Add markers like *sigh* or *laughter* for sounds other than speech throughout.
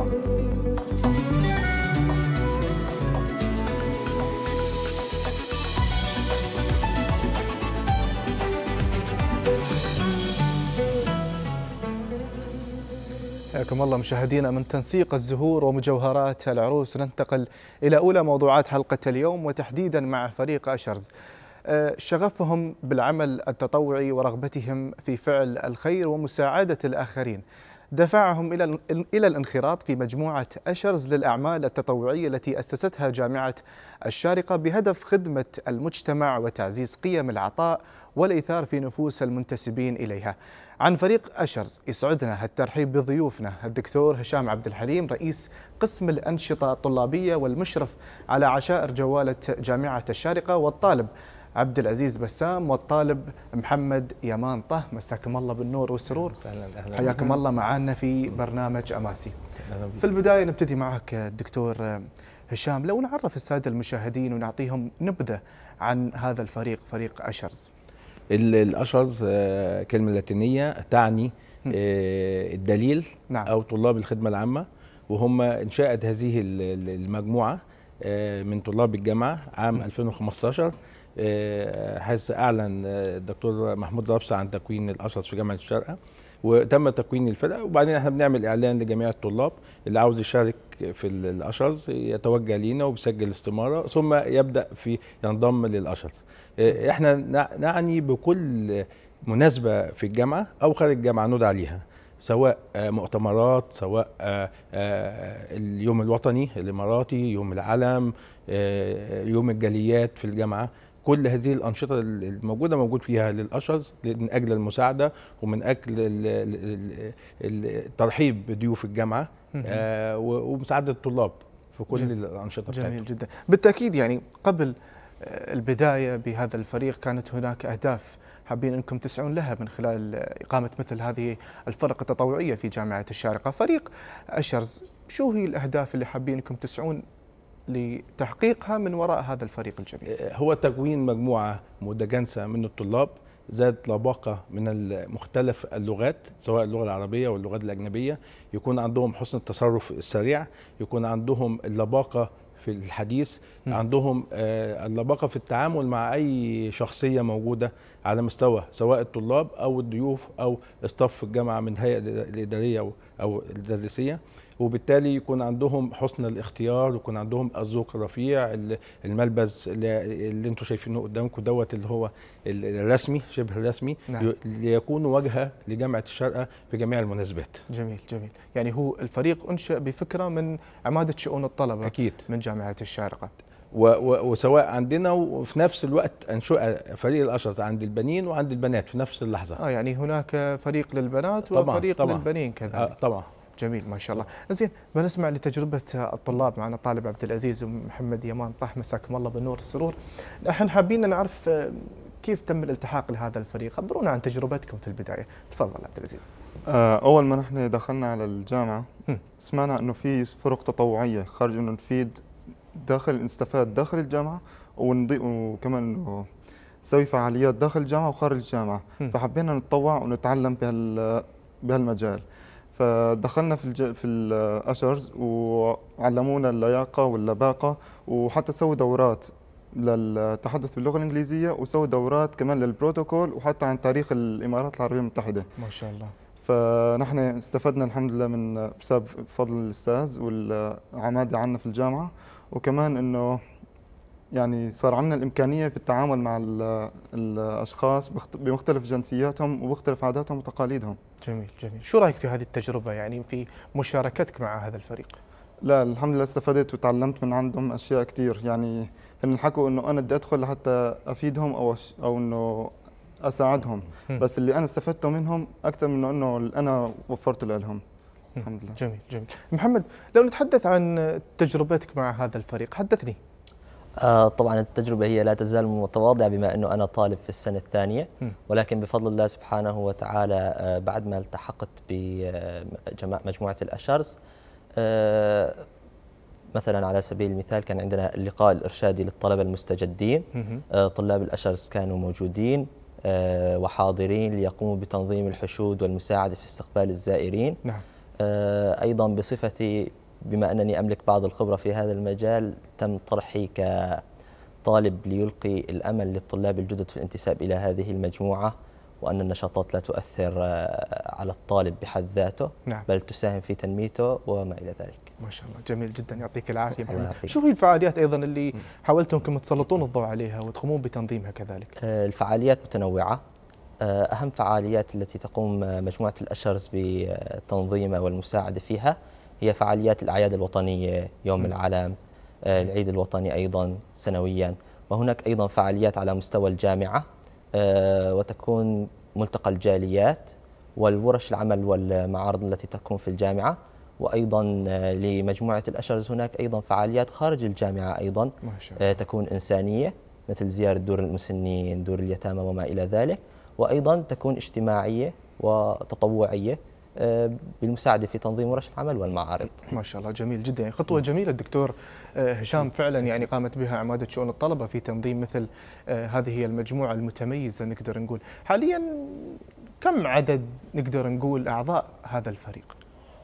حياكم الله مشاهدينا من تنسيق الزهور ومجوهرات العروس ننتقل إلى أولى موضوعات حلقة اليوم وتحديدا مع فريق أشرز أه، شغفهم بالعمل التطوعي ورغبتهم في فعل الخير ومساعدة الآخرين دفعهم إلى إلى الانخراط في مجموعة أشرز للأعمال التطوعية التي أسستها جامعة الشارقة بهدف خدمة المجتمع وتعزيز قيم العطاء والإيثار في نفوس المنتسبين إليها عن فريق أشرز يسعدنا الترحيب بضيوفنا الدكتور هشام عبد الحليم رئيس قسم الأنشطة الطلابية والمشرف على عشائر جوالة جامعة الشارقة والطالب عبد العزيز بسام والطالب محمد يمان طه مساكم الله بالنور والسرور حياكم الله معنا في برنامج أماسي في البداية نبتدي معك الدكتور هشام لو نعرف السادة المشاهدين ونعطيهم نبذة عن هذا الفريق فريق أشرز الأشرز آه، كلمة لاتينية تعني آه، الدليل نعم. أو طلاب الخدمة العامة وهم انشأت هذه المجموعة آه، من طلاب الجامعة عام 2015 آه، حيث اعلن آه، الدكتور محمود ربصه عن تكوين الاشرس في جامعه الشارقه وتم تكوين الفرقه وبعدين احنا بنعمل اعلان لجميع الطلاب اللي عاوز يشارك في الاشرز يتوجه لينا وبيسجل استماره ثم يبدا في ينضم للاشرز آه، احنا نعني بكل مناسبه في الجامعه او خارج الجامعه نود عليها سواء مؤتمرات سواء اليوم الوطني الاماراتي يوم العلم يوم الجاليات في الجامعه كل هذه الانشطه الموجوده موجود فيها للاشرز من اجل المساعده ومن اجل الترحيب بضيوف الجامعه آه ومساعده الطلاب في كل جميل الانشطه بتاعتهم جميل جدا بالتاكيد يعني قبل آه، البدايه بهذا الفريق كانت هناك اهداف حابين انكم تسعون لها من خلال اقامه مثل هذه الفرق التطوعيه في جامعه الشارقه، فريق اشرز شو هي الاهداف اللي حابين انكم تسعون لتحقيقها من وراء هذا الفريق الجميل إيه، هو تكوين مجموعة متجانسة من الطلاب زاد لباقة من مختلف اللغات سواء اللغة العربية واللغات الأجنبية يكون عندهم حسن التصرف السريع يكون عندهم اللباقة في الحديث م. عندهم آه، اللباقه في التعامل مع اي شخصيه موجوده على مستوى سواء الطلاب او الضيوف او استاف الجامعه من الهيئه الاداريه او الدارسيه وبالتالي يكون عندهم حسن الاختيار ويكون عندهم الذوق الرفيع الملبس اللي انتم شايفينه قدامكم دوت اللي هو الرسمي شبه الرسمي نعم. ليكونوا واجهه لجامعه الشارقه في جميع المناسبات. جميل جميل، يعني هو الفريق انشئ بفكره من عماده شؤون الطلبه اكيد من جامعه الشارقه. وسواء عندنا وفي نفس الوقت انشئ فريق الاشرطه عند البنين وعند البنات في نفس اللحظه اه يعني هناك فريق للبنات طبعًا وفريق طبعًا للبنين كذلك آه طبعا جميل ما شاء الله زين بنسمع لتجربه الطلاب معنا طالب عبد العزيز ومحمد يمان طه مساكم الله بالنور والسرور احنا حابين نعرف آه، كيف تم الالتحاق لهذا الفريق خبرونا عن تجربتكم في البدايه تفضل عبد العزيز آه، اول ما نحن دخلنا على الجامعه سمعنا انه في فرق تطوعيه خارج انه نفيد داخل نستفاد داخل الجامعه ونضي وكمان نسوي فعاليات داخل الجامعه وخارج الجامعه فحبينا نتطوع ونتعلم بهال بهالمجال فدخلنا في الج... في الاشرز وعلمونا اللياقه واللباقه وحتى سووا دورات للتحدث باللغه الانجليزيه وسووا دورات كمان للبروتوكول وحتى عن تاريخ الامارات العربيه المتحده ما شاء الله فنحن استفدنا الحمد لله من بسبب فضل الاستاذ والعماده عنا في الجامعه وكمان انه يعني صار عندنا الامكانيه بالتعامل مع الـ الاشخاص بمختلف جنسياتهم وبمختلف عاداتهم وتقاليدهم. جميل جميل، شو رايك في هذه التجربه يعني في مشاركتك مع هذا الفريق؟ لا الحمد لله استفدت وتعلمت من عندهم اشياء كثير يعني هن حكوا انه انا بدي ادخل لحتى افيدهم او او انه اساعدهم بس اللي انا استفدته منهم اكثر من انه انا وفرته لهم الحمد لله جميل جميل محمد لو نتحدث عن تجربتك مع هذا الفريق حدثني آه طبعا التجربة هي لا تزال متواضعة بما أنه أنا طالب في السنة الثانية ولكن بفضل الله سبحانه وتعالى آه بعد ما التحقت بمجموعة الأشارز آه مثلا على سبيل المثال كان عندنا اللقاء الإرشادي للطلبة المستجدين آه، طلاب الأشرس كانوا موجودين آه، وحاضرين ليقوموا بتنظيم الحشود والمساعدة في استقبال الزائرين نعم. آه، أيضا بصفتي بما أنني أملك بعض الخبرة في هذا المجال تم طرحي كطالب ليلقي الأمل للطلاب الجدد في الانتساب إلى هذه المجموعة وأن النشاطات لا تؤثر آه، على الطالب بحد ذاته نعم. بل تساهم في تنميته وما إلى ذلك ما شاء الله جميل جدا يعطيك العافية محمد شو هي الفعاليات أيضا اللي حاولتوا أنكم تسلطون الضوء عليها وتقومون بتنظيمها كذلك آه، الفعاليات متنوعة آه، أهم فعاليات التي تقوم مجموعة الأشرز بتنظيمها والمساعدة فيها هي فعاليات الأعياد الوطنية يوم العالم آه، العيد الوطني أيضا سنويا وهناك أيضا فعاليات على مستوى الجامعة آه، وتكون ملتقى الجاليات والورش العمل والمعارض التي تكون في الجامعة وأيضا لمجموعة الأشرز هناك أيضا فعاليات خارج الجامعة أيضا ما شاء الله. تكون إنسانية مثل زيارة دور المسنين دور اليتامى وما إلى ذلك وايضا تكون اجتماعيه وتطوعيه آه، بالمساعده في تنظيم ورش العمل والمعارض. ما شاء الله جميل جدا يعني خطوه جميله الدكتور آه، هشام فعلا يعني قامت بها عماده شؤون الطلبه في تنظيم مثل آه، هذه المجموعه المتميزه نقدر نقول. حاليا كم عدد نقدر نقول اعضاء هذا الفريق؟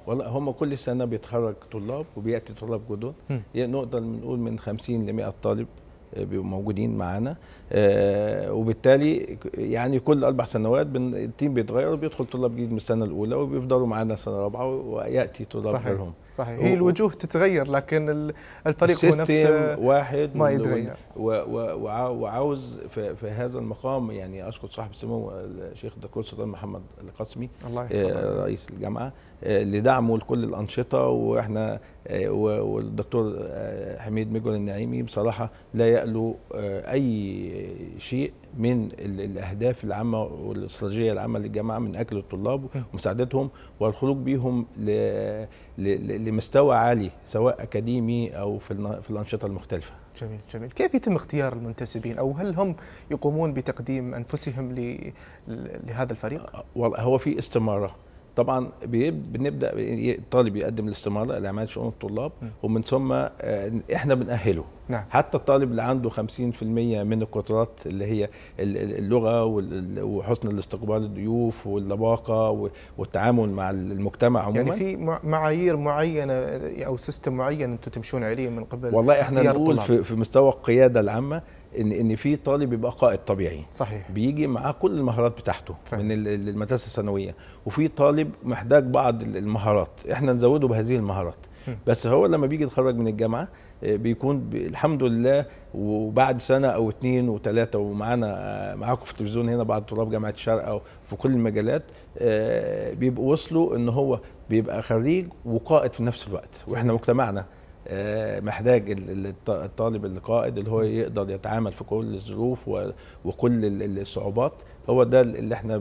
والله هم كل سنه بيتخرج طلاب وبياتي طلاب جدد يعني نقدر نقول من 50 ل 100 طالب آه، بيبقوا موجودين معانا آه، وبالتالي يعني كل اربع سنوات التيم بيتغير وبيدخل طلاب جديد من السنه الاولى وبيفضلوا معانا سنه رابعه وياتي طلاب صحيح غيرهم صحيح هي الوجوه تتغير لكن الفريق هو نفسه آه، واحد ما يتغير وعاوز في, في هذا المقام يعني اشكر صاحب السمو الشيخ الدكتور سلطان محمد القاسمي الله يحفظه رئيس الجامعه آه، لدعمه لكل الانشطه واحنا آه، والدكتور آه، حميد مجول النعيمي بصراحه لا يألو اي شيء من الاهداف العامه والاستراتيجيه العامه للجامعه من اجل الطلاب ومساعدتهم والخروج بيهم لمستوى عالي سواء اكاديمي او في الانشطه المختلفه. جميل جميل، كيف يتم اختيار المنتسبين او هل هم يقومون بتقديم انفسهم لهذا الفريق؟ هو في استماره طبعا بنبدا الطالب يقدم الاستماره لاعمال شؤون الطلاب ومن ثم آه، احنا بناهله نعم. حتى الطالب اللي عنده 50% من القدرات اللي هي اللغه وحسن الاستقبال الضيوف واللباقه والتعامل مع المجتمع عموما يعني في معايير معينه او سيستم معين انتم تمشون عليه من قبل والله احنا نقول في مستوى القياده العامه ان ان في طالب يبقى قائد طبيعي صحيح بيجي معاه كل المهارات بتاعته فهم. من المدرسه الثانويه وفي طالب محتاج بعض المهارات احنا نزوده بهذه المهارات م. بس هو لما بيجي يتخرج من الجامعه آه، بيكون الحمد لله وبعد سنه او اثنين وثلاثه ومعانا آه، معاكم في التلفزيون هنا بعض طلاب جامعه او في كل المجالات آه، بيبقوا وصلوا ان هو بيبقى خريج وقائد في نفس الوقت واحنا مجتمعنا آه، محتاج الطالب القائد اللي هو يقدر يتعامل في كل الظروف وكل الصعوبات هو ده اللي احنا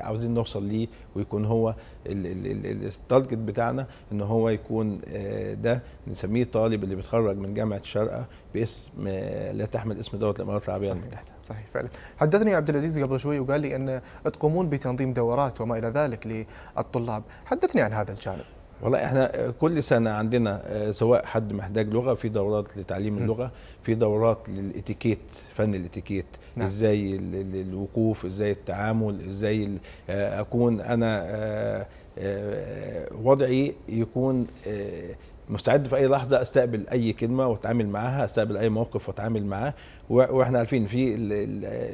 عاوزين نوصل ليه ويكون هو التارجت بتاعنا ان هو يكون آه، ده نسميه طالب اللي بيتخرج من جامعه الشارقه باسم آه، لا تحمل اسم دوله الامارات العربيه المتحده. صحيح فعلا. حدثني عبد العزيز قبل شوي وقال لي ان تقومون بتنظيم دورات وما الى ذلك للطلاب، حدثني عن هذا الجانب. والله احنا كل سنه عندنا آه، سواء حد محتاج لغه في دورات لتعليم اللغه في دورات للاتيكيت فن الاتيكيت نعم. ازاي الوقوف ازاي التعامل ازاي آه، اكون انا آه، وضعي يكون مستعد في اي لحظه استقبل اي كلمه واتعامل معاها استقبل اي موقف واتعامل معاه واحنا عارفين في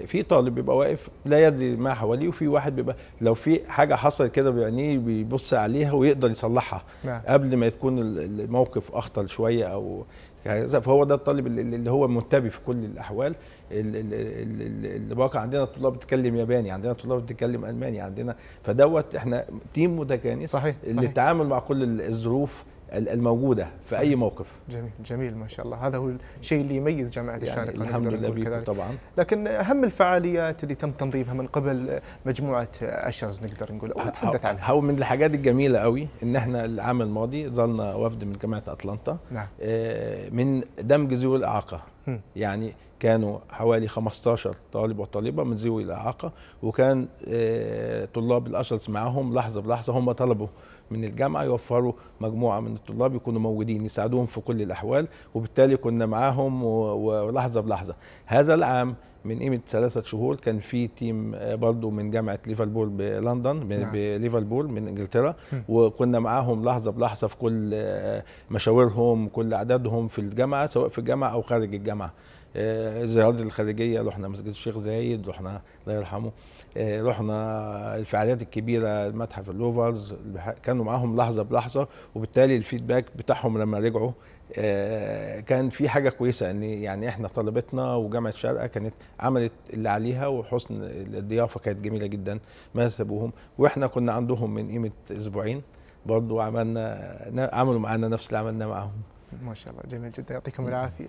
في طالب بيبقى واقف لا يدري ما حواليه وفي واحد بيبقى لو في حاجه حصلت كده بعينيه بيبص عليها ويقدر يصلحها نعم. قبل ما تكون الموقف اخطل شويه او كذا فهو ده الطالب اللي هو منتبه في كل الاحوال اللي عندنا طلاب بتتكلم ياباني عندنا طلاب بتتكلم الماني عندنا فدوت احنا تيم متكانس صحيح. صحيح. للتعامل مع كل الظروف الموجوده في صحيح. اي موقف جميل جميل ما شاء الله هذا هو الشيء اللي يميز جامعه يعني الشارقه الحمد لله بيكم طبعا لكن اهم الفعاليات اللي تم تنظيمها من قبل مجموعه اشرز نقدر نقول او نتحدث عنها هو من الحاجات الجميله قوي ان احنا العام الماضي ظلنا وفد من جامعه اطلنطا نعم. آه، من دمج ذوي الاعاقه يعني كانوا حوالي 15 طالب وطالبه من ذوي الاعاقه وكان آه، طلاب الاشرس معاهم لحظه بلحظه هم طلبوا من الجامعه يوفروا مجموعه من الطلاب يكونوا موجودين يساعدوهم في كل الاحوال وبالتالي كنا معاهم ولحظه بلحظه هذا العام من قيمه ثلاثه شهور كان في تيم آه، برضه من جامعه ليفربول بلندن من نعم. بليفربول من انجلترا وكنا معاهم لحظه بلحظه في كل آه، مشاورهم كل اعدادهم في الجامعه سواء في الجامعه او خارج الجامعه آه، زيارات الخارجيه رحنا مسجد الشيخ زايد رحنا الله يرحمه رحنا الفعاليات الكبيره متحف اللوفرز كانوا معاهم لحظه بلحظه وبالتالي الفيدباك بتاعهم لما رجعوا آه، كان في حاجه كويسه ان يعني احنا طلبتنا وجامعه شرقة كانت عملت اللي عليها وحسن الضيافه كانت جميله جدا سابوهم واحنا كنا عندهم من قيمه اسبوعين برضو عملنا عملوا معانا نفس اللي عملنا معاهم ما شاء الله جميل جدا يعطيكم العافيه.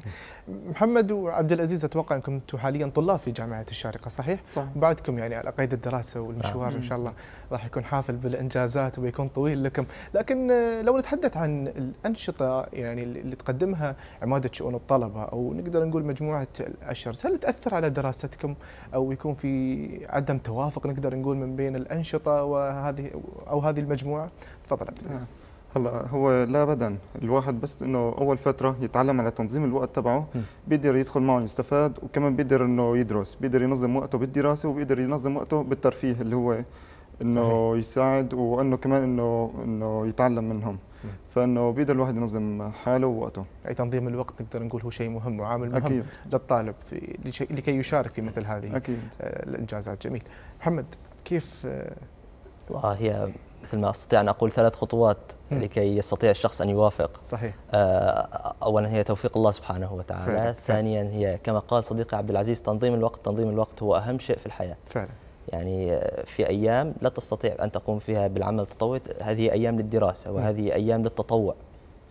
محمد وعبد العزيز اتوقع انكم انتم حاليا طلاب في جامعه الشارقه صحيح؟ صح. بعدكم يعني على قيد الدراسه والمشوار آه. ان شاء الله راح يكون حافل بالانجازات وبيكون طويل لكم، لكن لو نتحدث عن الانشطه يعني اللي تقدمها عماده شؤون الطلبه او نقدر نقول مجموعه الاشرز، هل تاثر على دراستكم او يكون في عدم توافق نقدر نقول من بين الانشطه وهذه او هذه المجموعه؟ تفضل عبد العزيز. آه. هلا هو لا ابدا الواحد بس انه اول فتره يتعلم على تنظيم الوقت تبعه بيقدر يدخل معه يستفاد وكمان بيقدر انه يدرس بيقدر ينظم وقته بالدراسه وبيقدر ينظم وقته بالترفيه اللي هو انه صحيح. يساعد وانه كمان انه انه يتعلم منهم فانه بيقدر الواحد ينظم حاله ووقته اي تنظيم الوقت نقدر نقول هو شيء مهم وعامل مهم أكيد. للطالب في لكي يشارك في مثل هذه أكيد. آه، الانجازات جميل محمد كيف آه، والله هي مثل ما استطيع ان اقول ثلاث خطوات م. لكي يستطيع الشخص ان يوافق صحيح آه، اولا هي توفيق الله سبحانه وتعالى فعلا. ثانيا هي كما قال صديقي عبد العزيز تنظيم الوقت تنظيم الوقت هو اهم شيء في الحياه فعلا يعني آه، في ايام لا تستطيع ان تقوم فيها بالعمل التطوعي هذه ايام للدراسه وهذه ايام للتطوع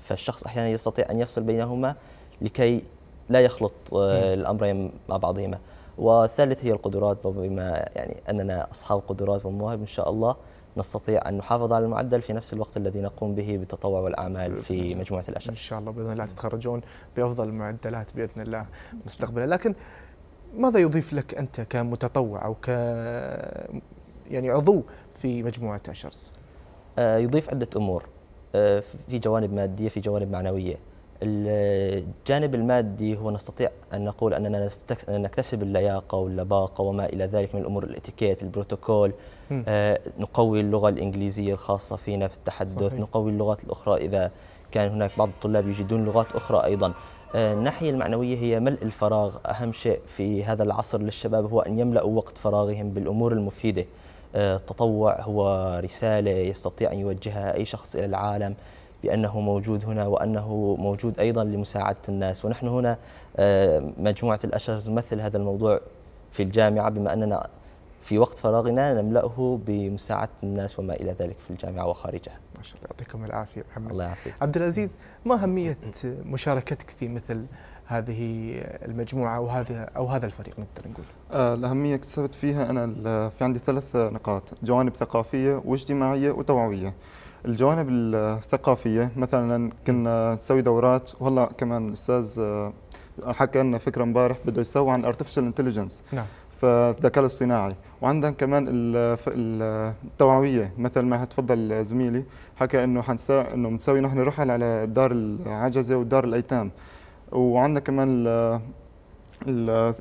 فالشخص احيانا يستطيع ان يفصل بينهما لكي لا يخلط آه، الامرين مع بعضهما وثالث هي القدرات بما يعني اننا اصحاب قدرات ومواهب ان شاء الله نستطيع أن نحافظ على المعدل في نفس الوقت الذي نقوم به بالتطوع والأعمال في مجموعة الأشخاص إن شاء الله بإذن الله تتخرجون بأفضل المعدلات بإذن الله مستقبلا لكن ماذا يضيف لك أنت كمتطوع أو ك يعني عضو في مجموعة أشرس؟ آه، يضيف عدة أمور آه، في جوانب مادية في جوانب معنوية الجانب المادي هو نستطيع أن نقول أننا نكتسب اللياقة واللباقة وما إلى ذلك من الأمور الاتيكيت البروتوكول آه نقوي اللغة الإنجليزية الخاصة فينا في التحدث صحيح. نقوي اللغات الأخرى إذا كان هناك بعض الطلاب يجدون لغات أخرى أيضا آه الناحية المعنوية هي ملء الفراغ أهم شيء في هذا العصر للشباب هو أن يملأوا وقت فراغهم بالأمور المفيدة آه التطوع هو رسالة يستطيع أن يوجهها أي شخص إلى العالم بأنه موجود هنا وأنه موجود أيضا لمساعدة الناس ونحن هنا آه، مجموعة الأشرز نمثل هذا الموضوع في الجامعة بما أننا في وقت فراغنا نملأه بمساعدة الناس وما إلى ذلك في الجامعة وخارجها ما شاء الله يعطيكم العافية محمد الله يعافيك عبد العزيز ما أهمية مشاركتك في مثل هذه المجموعة او هذا أو هذا الفريق نقدر نقول آه، الأهمية اكتسبت فيها أنا في عندي ثلاث نقاط جوانب ثقافية واجتماعية وتوعوية الجوانب الثقافيه مثلا كنا نسوي دورات وهلا كمان الاستاذ آه، حكى لنا فكره امبارح بده يسوي عن الارتفيشال انتليجنس نعم فالذكاء الاصطناعي وعندنا كمان التوعويه مثل ما تفضل زميلي حكى انه حنسا انه بنسوي نحن رحل على دار العجزه ودار الايتام وعندنا كمان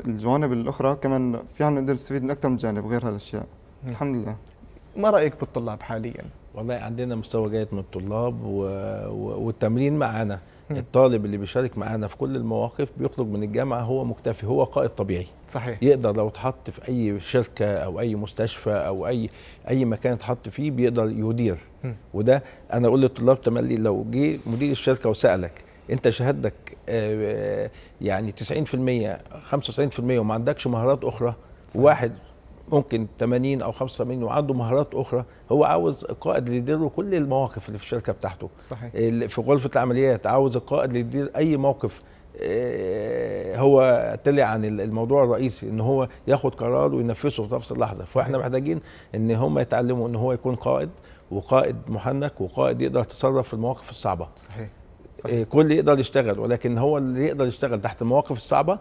الجوانب الاخرى كمان في عنا نقدر نستفيد من اكثر من جانب غير هالاشياء نعم. الحمد لله ما رايك بالطلاب حاليا والله عندنا مستوى جيد من الطلاب و... و... والتمرين معانا الطالب اللي بيشارك معانا في كل المواقف بيخرج من الجامعه هو مكتفي هو قائد طبيعي صحيح يقدر لو اتحط في اي شركه او اي مستشفى او اي اي مكان اتحط فيه بيقدر يدير وده انا اقول للطلاب تملي لو جه مدير الشركه وسالك انت شهادتك آه، يعني 90% 95% وما عندكش مهارات اخرى صحيح. واحد ممكن 80 او 85 وعنده مهارات اخرى هو عاوز قائد يدير له كل المواقف اللي في الشركه بتاعته صحيح في غرفه العمليات عاوز القائد اللي يدير اي موقف آه، هو تلي عن الموضوع الرئيسي ان هو ياخد قرار وينفذه في نفس اللحظه فاحنا محتاجين ان هم يتعلموا ان هو يكون قائد وقائد محنك وقائد يقدر يتصرف في المواقف الصعبه صحيح, صحيح. آه، كل يقدر يشتغل ولكن هو اللي يقدر يشتغل تحت المواقف الصعبه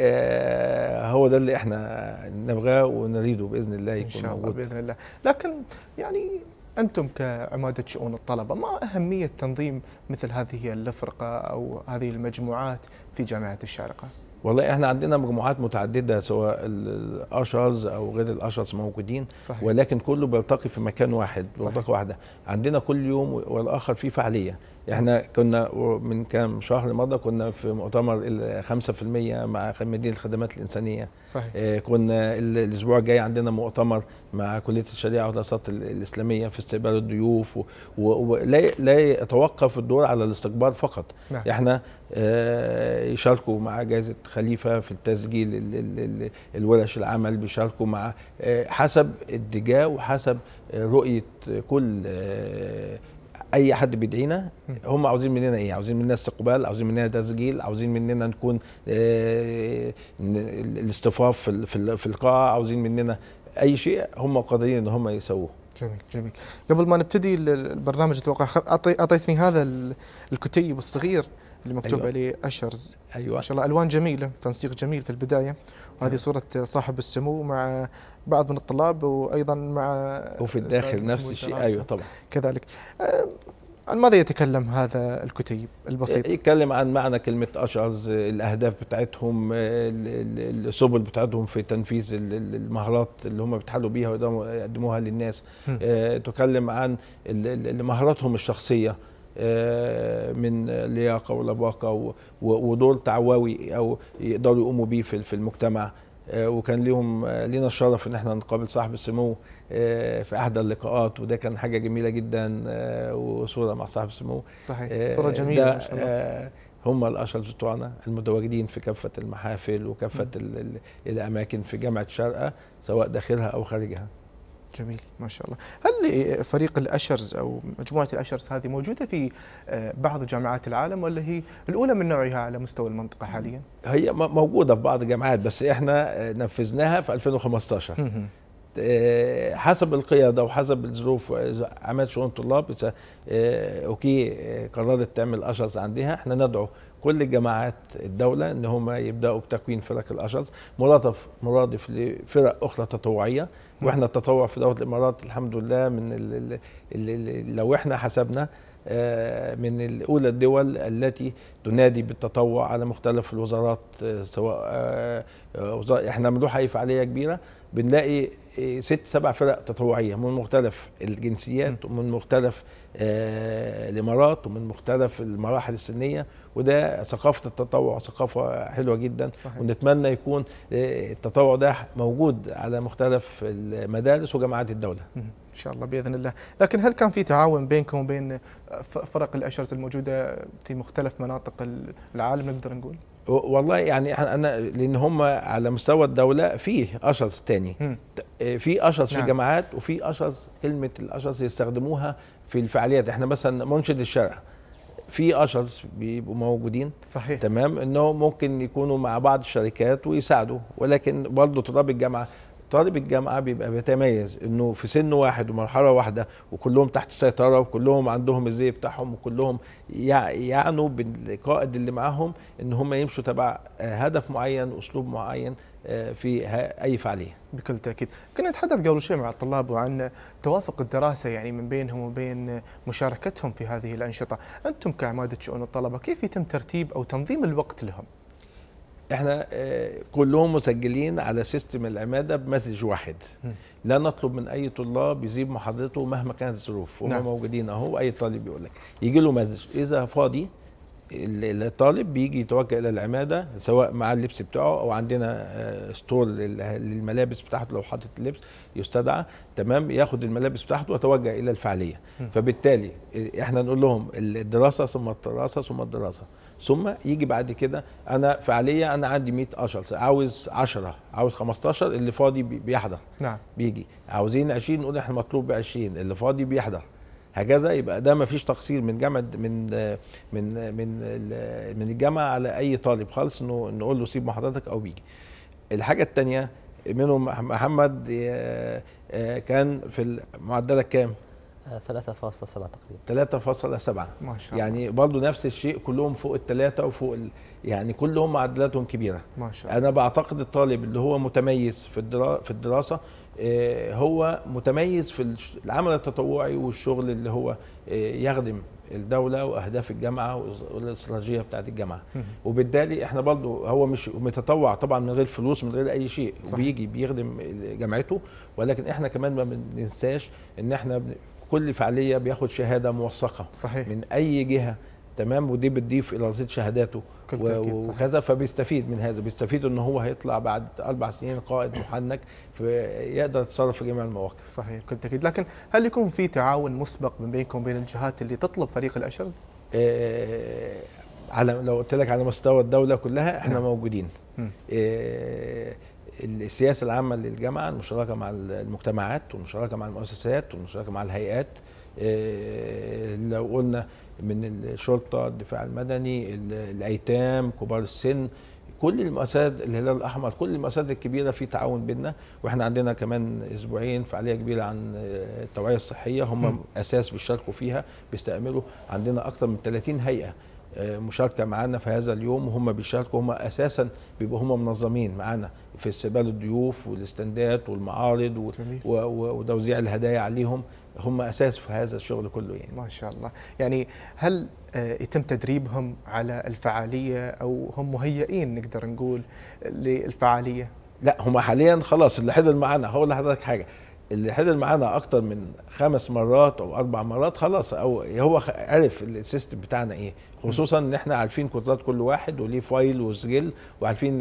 آه، هو ده اللي احنا نبغاه ونريده باذن الله يكون ان شاء الله باذن الله لكن يعني انتم كعماده شؤون الطلبه ما اهميه تنظيم مثل هذه الفرقه او هذه المجموعات في جامعه الشارقه والله احنا عندنا مجموعات متعدده سواء الاشرز او غير الاشرز موجودين صحيح. ولكن كله بيلتقي في مكان واحد بيلتقي واحده عندنا كل يوم والاخر في فعاليه احنا كنا من كام شهر مضى كنا في مؤتمر ال 5% مع مدينه الخدمات الانسانيه صحيح اه كنا الاسبوع الجاي عندنا مؤتمر مع كليه الشريعه والدراسات الاسلاميه في استقبال الضيوف ولا لا يتوقف الدور على الاستقبال فقط نعم. احنا اه يشاركوا مع جائزه خليفه في التسجيل ال ال الورش العمل بيشاركوا مع اه حسب اتجاه وحسب رؤيه كل آه، اي حد بيدعينا هم عاوزين مننا ايه عاوزين مننا استقبال عاوزين مننا تسجيل عاوزين مننا نكون آه، الاصطفاف في في القاعه عاوزين مننا اي شيء هم قادرين ان هم يسووه جميل جميل قبل ما نبتدي البرنامج اتوقع اعطيتني هذا الكتيب الصغير اللي مكتوب أيوة. عليه اشرز ايوه ما شاء الله الوان جميله تنسيق جميل في البدايه هذه نعم. صورة صاحب السمو مع بعض من الطلاب وأيضا مع وفي الداخل نفس الشيء أيوة طبعا كذلك عن ماذا يتكلم هذا الكتيب البسيط؟ إيه، يتكلم عن معنى كلمة أشعرز الأهداف بتاعتهم السبل بتاعتهم في تنفيذ المهارات اللي هم بيتحلوا بيها ويقدموها للناس آه، تكلم عن مهاراتهم الشخصية آه، من لياقه ولباقه ودور تعواوي او يقدروا يقوموا بيه في المجتمع آه، وكان لهم آه، لينا الشرف ان احنا نقابل صاحب السمو في احدى اللقاءات وده كان حاجه جميله جدا وصوره مع صاحب السمو صحيح صوره جميله ما شاء الله هم الاشرف بتوعنا المتواجدين في كافه المحافل وكافه الاماكن في جامعه شرقه سواء داخلها او خارجها جميل ما شاء الله هل فريق الأشرز أو مجموعة الأشرز هذه موجودة في آه، بعض جامعات العالم ولا هي الأولى من نوعها على مستوى المنطقة حاليا هي موجودة في بعض الجامعات بس إحنا آه، نفذناها في 2015 آه، حسب القيادة وحسب الظروف عملت شؤون طلاب اوكي قررت تعمل أشرز عندها احنا ندعو كل الجماعات الدوله ان هم يبداوا بتكوين فرق الاشرس مرادف مرادف لفرق اخرى تطوعيه واحنا التطوع في دوله الامارات الحمد لله من اللي اللي لو احنا حسبنا آه، من الاولى الدول التي تنادي بالتطوع على مختلف الوزارات آه، سواء آه، احنا بنروح فعاليه كبيره بنلاقي ست سبع فرق تطوعيه من مختلف الجنسيات ومن مختلف آه، الامارات ومن مختلف المراحل السنيه وده ثقافه التطوع ثقافه حلوه جدا صحيح. ونتمنى يكون آه، التطوع ده موجود على مختلف المدارس وجامعات الدوله ان شاء الله باذن الله لكن هل كان في تعاون بينكم وبين آه، فرق الاشرز الموجوده في مختلف مناطق العالم نقدر نقول والله يعني انا لان هم على مستوى الدوله فيه اشخاص تاني في اشخاص نعم. في الجامعات وفي اشخاص كلمه الاشخاص يستخدموها في الفعاليات احنا مثلا منشد الشارع في اشخاص بيبقوا موجودين صحيح تمام انهم ممكن يكونوا مع بعض الشركات ويساعدوا ولكن برضه طلاب الجامعه طالب الجامعه بيبقى بيتميز انه في سن واحد ومرحله واحده وكلهم تحت السيطره وكلهم عندهم الزي بتاعهم وكلهم يعنوا بالقائد اللي معاهم ان هم يمشوا تبع آه، هدف معين واسلوب معين آه، في اي فعاليه. بكل تاكيد، كنا نتحدث قبل شوي مع الطلاب وعن توافق الدراسه يعني من بينهم وبين مشاركتهم في هذه الانشطه، انتم كعماده شؤون الطلبه كيف يتم ترتيب او تنظيم الوقت لهم؟ احنا آه، كلهم مسجلين على سيستم العماده بمسج واحد لا نطلب من اي طلاب يزيد محاضرته مهما كانت الظروف وهم نعم. موجودين اهو اي طالب يقول لك يجي له مسج اذا فاضي الطالب بيجي يتوجه الى العماده سواء مع اللبس بتاعه او عندنا ستور آه، للملابس بتاعته لو حاطط اللبس يستدعى تمام ياخد الملابس بتاعته ويتوجه الى الفعاليه فبالتالي آه، احنا نقول لهم الدراسه ثم الدراسه ثم الدراسه ثم يجي بعد كده انا فعاليه انا عندي 100 اشهر عاوز 10 عاوز 15 اللي فاضي بيحضر نعم بيجي عاوزين 20 نقول احنا مطلوب 20 اللي فاضي بيحضر هكذا يبقى ده ما فيش تقصير من جامعه من من من من الجامعه على اي طالب خالص انه نقول له سيب محاضرتك او بيجي الحاجه الثانيه منهم محمد آه، آه، كان في معدلك كام 3.7 آه، تقريبا 3.7 ما شاء الله يعني برضه نفس الشيء كلهم فوق الثلاثة وفوق ال... يعني كلهم معدلاتهم كبيرة ما شاء الله أنا بعتقد الطالب اللي هو متميز في الدرا... في الدراسة آه، هو متميز في العمل التطوعي والشغل اللي هو آه، يخدم الدولة وأهداف الجامعة والاستراتيجية بتاعت الجامعة وبالتالي احنا برضو هو مش متطوع طبعا من غير فلوس من غير أي شيء صح. وبيجي بيخدم جامعته ولكن احنا كمان ما بننساش ان احنا كل فعالية بياخد شهادة موثقة صحيح. من أي جهة تمام ودي بتضيف الى رصيد شهاداته وكذا فبيستفيد من هذا بيستفيد ان هو هيطلع بعد اربع سنين قائد محنك فيقدر يتصرف في جميع المواقف صحيح بكل تاكيد لكن هل يكون في تعاون مسبق من بينكم وبين الجهات اللي تطلب فريق الاشرز؟ آه، على لو قلت لك على مستوى الدوله كلها احنا نعم. موجودين آه، السياسه العامه للجامعه المشاركه مع المجتمعات والمشاركه مع المؤسسات والمشاركه مع الهيئات آه، لو قلنا من الشرطه الدفاع المدني الايتام كبار السن كل المؤسسات الهلال الاحمر كل المؤسسات الكبيره في تعاون بيننا واحنا عندنا كمان اسبوعين فعاليه كبيره عن آه، التوعيه الصحيه هم م. اساس بيشاركوا فيها بيستعملوا عندنا اكثر من 30 هيئه آه، مشاركه معانا في هذا اليوم وهم بيشاركوا هم اساسا بيبقوا هم منظمين معانا في استقبال الضيوف والاستندات والمعارض وتوزيع الهدايا عليهم هم اساس في هذا الشغل كله يعني ما شاء الله يعني هل آه، يتم تدريبهم على الفعاليه او هم مهيئين نقدر نقول للفعاليه لا هم حاليا خلاص اللي حضر معانا هقول لحضرتك حاجه اللي حضر معانا اكتر من خمس مرات او اربع مرات خلاص او هو عرف السيستم بتاعنا ايه خصوصا ان احنا عارفين كورسات كل واحد وليه فايل وسجل وعارفين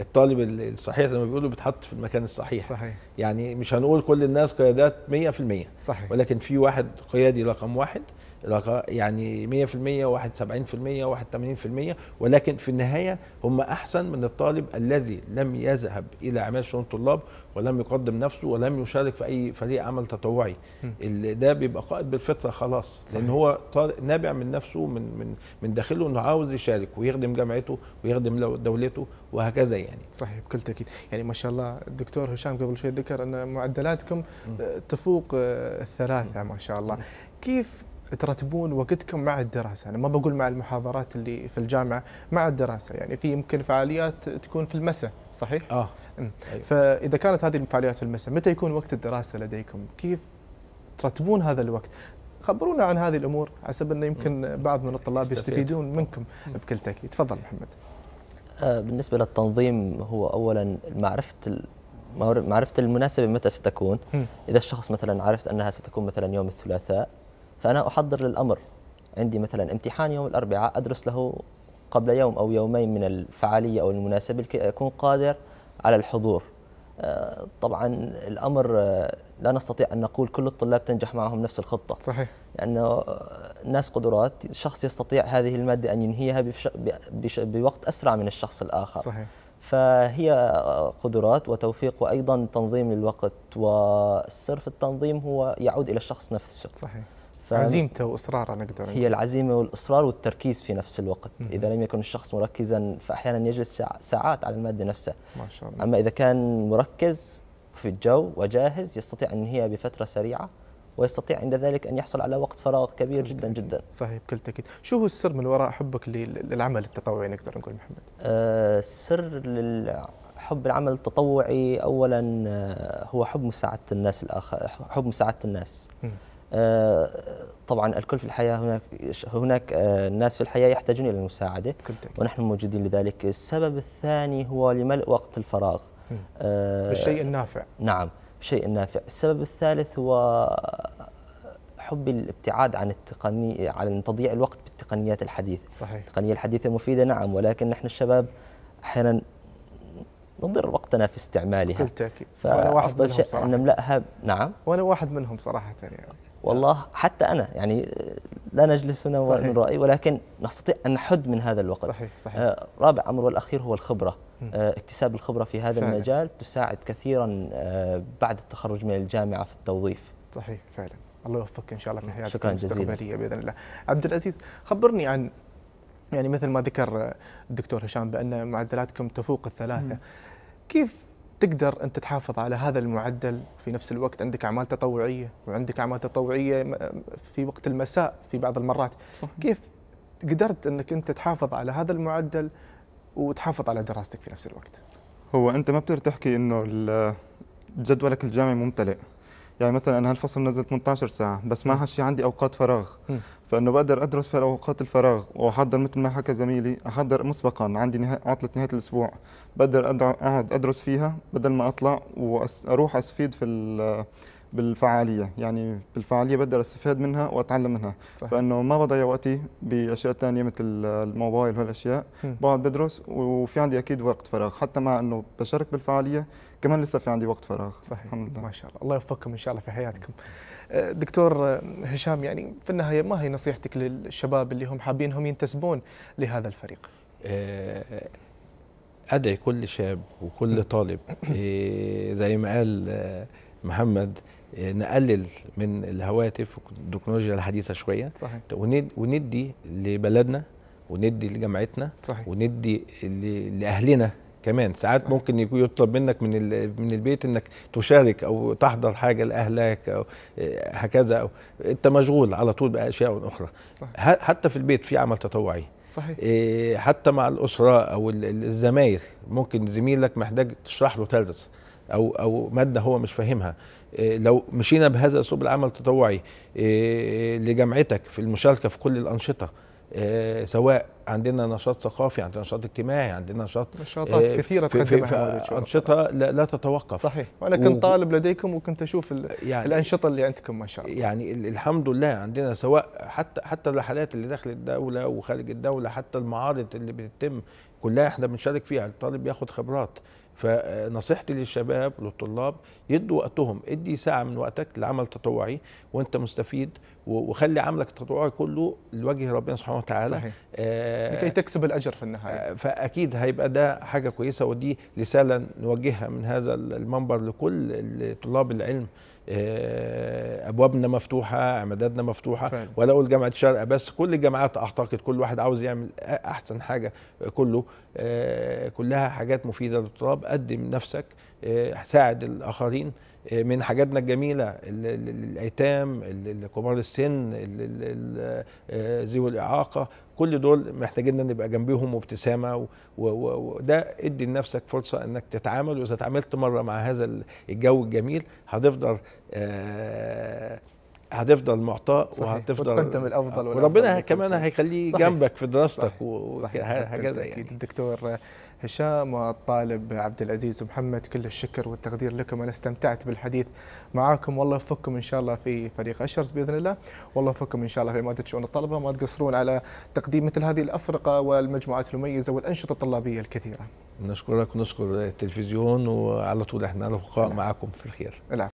الطالب الصحيح زي ما بيقولوا بيتحط في المكان الصحيح صحيح يعني مش هنقول كل الناس قيادات 100% صحيح ولكن في واحد قيادي رقم واحد يعني 100% و71% و81% ولكن في النهايه هم احسن من الطالب الذي لم يذهب الى اعمال شؤون الطلاب ولم يقدم نفسه ولم يشارك في اي فريق عمل تطوعي اللي ده بيبقى قائد بالفطره خلاص صحيح. لان هو نابع من نفسه من من من داخله انه عاوز يشارك ويخدم جامعته ويخدم دولته وهكذا يعني صحيح بكل تاكيد يعني ما شاء الله الدكتور هشام قبل شوي ذكر ان معدلاتكم م. تفوق آه، الثلاثه ما شاء الله م. كيف ترتبون وقتكم مع الدراسه، انا ما بقول مع المحاضرات اللي في الجامعه، مع الدراسه، يعني في يمكن فعاليات تكون في المساء، صحيح؟ اه أيوة. فاذا كانت هذه الفعاليات في المساء، متى يكون وقت الدراسه لديكم؟ كيف ترتبون هذا الوقت؟ خبرونا عن هذه الامور حسب انه يمكن بعض من الطلاب يستفيدون منكم بكل تاكيد، تفضل محمد. آه، بالنسبه للتنظيم هو اولا معرفه معرفة المناسبة متى ستكون إذا الشخص مثلا عرفت أنها ستكون مثلا يوم الثلاثاء فأنا أحضر للأمر عندي مثلا امتحان يوم الأربعاء أدرس له قبل يوم أو يومين من الفعالية أو المناسبة لكي أكون قادر على الحضور آه، طبعا الامر آه، لا نستطيع ان نقول كل الطلاب تنجح معهم نفس الخطه صحيح لانه الناس آه، قدرات شخص يستطيع هذه الماده ان ينهيها بوقت اسرع من الشخص الاخر صحيح فهي قدرات وتوفيق وايضا تنظيم للوقت والسر في التنظيم هو يعود الى الشخص نفسه صحيح عزيمته واصراره نقدر هي العزيمه والاصرار والتركيز في نفس الوقت مم. اذا لم يكن الشخص مركزا فاحيانا يجلس ساعات على الماده نفسها ما شاء الله اما اذا كان مركز في الجو وجاهز يستطيع ان هي بفتره سريعه ويستطيع عند ذلك ان يحصل على وقت فراغ كبير جدا جدا صحيح بكل تاكيد شو هو السر من وراء حبك للعمل التطوعي نقدر نقول محمد آه سر حب العمل التطوعي اولا آه، هو حب مساعده الناس الاخر حب مساعده الناس م. آه، طبعا الكل في الحياه هناك هناك آه، الناس في الحياه يحتاجون الى المساعده ونحن موجودين لذلك السبب الثاني هو لملء وقت الفراغ آه، بالشيء النافع نعم بالشيء النافع السبب الثالث هو حب الابتعاد عن التقني عن تضييع الوقت بالتقنيات الحديثه صحيح التقنيه الحديثه مفيده نعم ولكن نحن الشباب احيانا نضر وقتنا في استعمالها بالتاكيد وانا واحد منهم شيء ان نملاها نعم وانا واحد منهم صراحه يعني والله حتى انا يعني لا نجلس هنا صحيح. ونرأي ولكن نستطيع ان نحد من هذا الوقت صحيح صحيح آه رابع امر والاخير هو الخبره آه اكتساب الخبره في هذا فعلا. المجال تساعد كثيرا آه بعد التخرج من الجامعه في التوظيف صحيح فعلا الله يوفقك ان شاء الله في حياتك المستقبليه باذن الله عبد العزيز خبرني عن يعني مثل ما ذكر الدكتور هشام بان معدلاتكم تفوق الثلاثه م. كيف تقدر انت تحافظ على هذا المعدل في نفس الوقت عندك اعمال تطوعيه وعندك اعمال تطوعيه في وقت المساء في بعض المرات صح. كيف قدرت انك انت تحافظ على هذا المعدل وتحافظ على دراستك في نفس الوقت هو انت ما بتقدر تحكي انه جدولك الجامعي ممتلئ يعني مثلا انا هالفصل نزل 18 ساعه بس ما هالشيء عندي اوقات فراغ فانه بقدر ادرس في اوقات الفراغ واحضر مثل ما حكى زميلي احضر مسبقا عندي نها... عطله نهايه الاسبوع بقدر اقعد ادرس فيها بدل ما اطلع واروح اسفيد في بالفعاليه يعني بالفعاليه بقدر استفاد منها واتعلم منها صحيح. فانه ما بضيع وقتي باشياء ثانيه مثل الموبايل وهالاشياء بقعد بدرس وفي عندي اكيد وقت فراغ حتى مع انه بشارك بالفعاليه كمان لسه في عندي وقت فراغ صحيح الحمد لله ما شاء الله الله يوفقكم ان شاء الله في حياتكم أه، دكتور أه، هشام يعني في النهايه ما هي نصيحتك للشباب اللي هم حابين هم ينتسبون لهذا الفريق أه، ادعي كل شاب وكل طالب *coughs* إيه، زي ما قال محمد نقلل من الهواتف والتكنولوجيا الحديثه شويه صحيح. وندي لبلدنا وندي لجامعتنا صحيح. وندي لاهلنا كمان ساعات صحيح. ممكن يكون يطلب منك من من البيت انك تشارك او تحضر حاجه لاهلك او آه، هكذا او انت مشغول على طول باشياء اخرى صحيح. حتى في البيت في عمل تطوعي صحيح إيه حتى مع الاسره او الزمايل ممكن زميلك محتاج تشرح له ثالث او او ماده هو مش فاهمها إيه، لو مشينا بهذا اسلوب العمل التطوعي إيه، إيه، لجامعتك في المشاركه في كل الانشطه سواء عندنا نشاط ثقافي عندنا نشاط اجتماعي عندنا نشاط نشاطات آه كثيره في, في, في انشطه لا, لا تتوقف صحيح وانا كنت و... طالب لديكم وكنت اشوف يعني الانشطه اللي عندكم ما شاء الله يعني الحمد لله عندنا سواء حتى حتى الرحلات اللي داخل الدوله وخارج الدوله حتى المعارض اللي بتتم كلها احنا بنشارك فيها الطالب ياخد خبرات فنصيحتي للشباب للطلاب يدوا وقتهم ادي ساعة من وقتك لعمل تطوعي وانت مستفيد وخلي عملك التطوعي كله لوجه ربنا سبحانه وتعالى صحيح. آه لكي تكسب الأجر في النهاية آه، فأكيد هيبقى ده حاجة كويسة ودي رسالة نوجهها من هذا المنبر لكل طلاب العلم آه، ابوابنا مفتوحه امدادنا مفتوحه فعلا. ولا اقول جامعه الشارقه بس كل الجامعات اعتقد كل واحد عاوز يعمل احسن حاجه آه، كله آه، كلها حاجات مفيده للطلاب قدم نفسك ساعد الاخرين من حاجاتنا الجميله الايتام كبار السن آه، ذوي الاعاقه كل دول محتاجين ان نبقى جنبهم وابتسامه وده ادي لنفسك فرصه انك تتعامل واذا اتعاملت مره مع هذا الجو الجميل هتفضل آه، هتفضل معطاء وهتفضل من الافضل آه، وربنا كمان هيخليه جنبك في دراستك وحاجه زي يعني. الدكتور هشام والطالب عبد العزيز ومحمد كل الشكر والتقدير لكم انا استمتعت بالحديث معاكم والله يوفقكم ان شاء الله في فريق اشرز باذن الله والله يوفقكم ان شاء الله في ماده شؤون الطلبه ما تقصرون على تقديم مثل هذه الافرقه والمجموعات المميزه والانشطه الطلابيه الكثيره نشكرك ونشكر التلفزيون وعلى طول احنا رفقاء معكم في الخير العفو